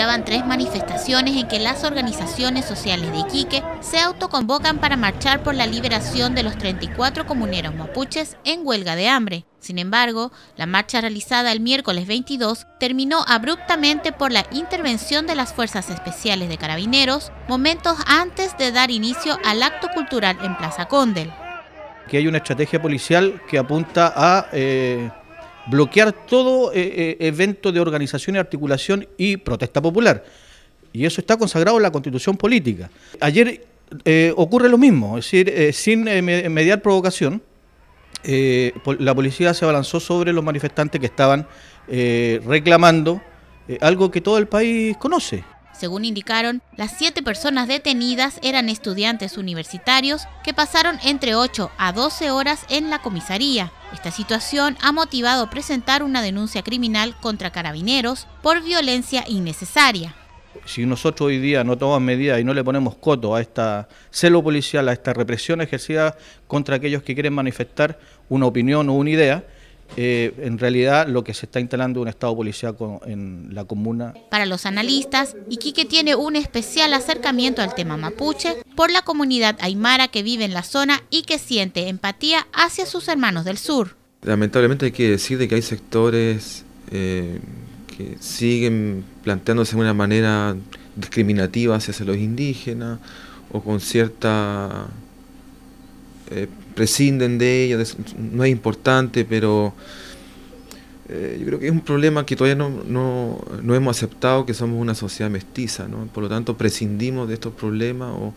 Llevan tres manifestaciones en que las organizaciones sociales de Iquique se autoconvocan para marchar por la liberación de los 34 comuneros mapuches en huelga de hambre. Sin embargo, la marcha realizada el miércoles 22 terminó abruptamente por la intervención de las Fuerzas Especiales de Carabineros momentos antes de dar inicio al acto cultural en Plaza Condel. Aquí hay una estrategia policial que apunta a eh, bloquear todo eh, eh, evento de organización y articulación y protesta popular. Y eso está consagrado en la constitución política. Ayer eh, ocurre lo mismo, es decir, sin mediar provocación, la policía se abalanzó sobre los manifestantes que estaban reclamando algo que todo el país conoce. Según indicaron, las siete personas detenidas eran estudiantes universitarios que pasaron entre 8 a 12 horas en la comisaría. Esta situación ha motivado presentar una denuncia criminal contra carabineros por violencia innecesaria. Si nosotros hoy día no tomamos medidas y no le ponemos coto a esta celo policial, a esta represión ejercida contra aquellos que quieren manifestar una opinión o una idea, eh, en realidad lo que se está instalando es un Estado policíaco en la comuna. Para los analistas, Iquique tiene un especial acercamiento al tema mapuche por la comunidad aymara que vive en la zona y que siente empatía hacia sus hermanos del sur. Lamentablemente hay que decir que hay sectores eh, que siguen planteándose de una manera discriminativa hacia los indígenas o con cierta eh, prescinden de ella, no es importante, pero eh, yo creo que es un problema que todavía no, hemos aceptado que somos una sociedad mestiza, ¿no? por lo tanto prescindimos de estos problemas o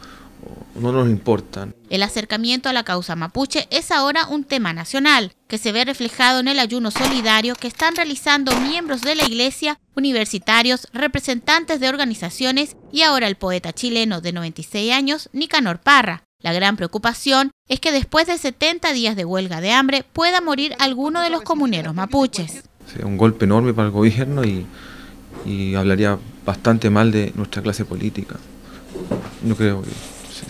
no nos importan. El acercamiento a la causa mapuche es ahora un tema nacional, que se ve reflejado en el ayuno solidario que están realizando miembros de la iglesia, universitarios, representantes de organizaciones y ahora el poeta chileno de 96 años, Nicanor Parra, la gran preocupación es que después de 70 días de huelga de hambre pueda morir alguno de los comuneros mapuches. Sería un golpe enorme para el gobierno y, hablaría bastante mal de nuestra clase política. No creo que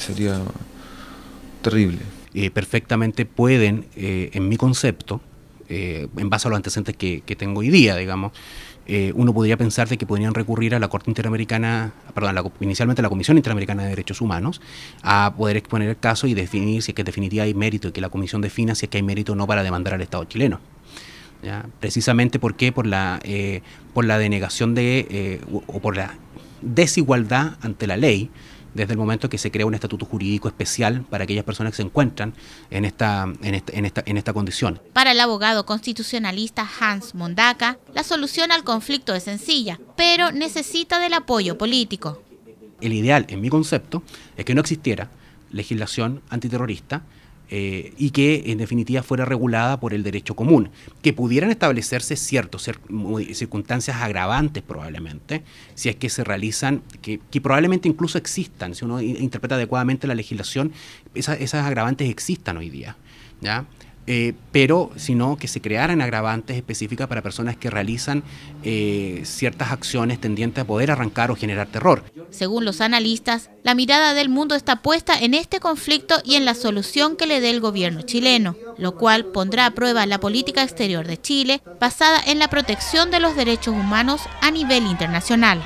sería terrible. perfectamente pueden, eh, en mi concepto, eh, en base a los antecedentes que tengo hoy día, digamos, eh, uno podría pensar de que podrían recurrir a la Corte Interamericana, perdón, inicialmente a la Comisión Interamericana de Derechos Humanos, a poder exponer el caso y definir si es que en definitiva hay mérito y que la Comisión defina si es que hay mérito o no para demandar al Estado chileno. Precisamente porque Por la, eh, por la denegación de, eh, o por la desigualdad ante la ley desde el momento que se crea un estatuto jurídico especial para aquellas personas que se encuentran en esta, en condición. Para el abogado constitucionalista Hans Mondaka, la solución al conflicto es sencilla, pero necesita del apoyo político. El ideal, en mi concepto, es que no existiera legislación antiterrorista eh, y que en definitiva fuera regulada por el derecho común, que pudieran establecerse ciertas circunstancias agravantes probablemente, si es que se realizan, que, probablemente incluso existan, si uno interpreta adecuadamente la legislación, esas, esas agravantes existan hoy día. ¿ya? Eh, pero sino que se crearan agravantes específicas para personas que realizan eh, ciertas acciones tendientes a poder arrancar o generar terror. Según los analistas, la mirada del mundo está puesta en este conflicto y en la solución que le dé el gobierno chileno, lo cual pondrá a prueba la política exterior de Chile basada en la protección de los derechos humanos a nivel internacional.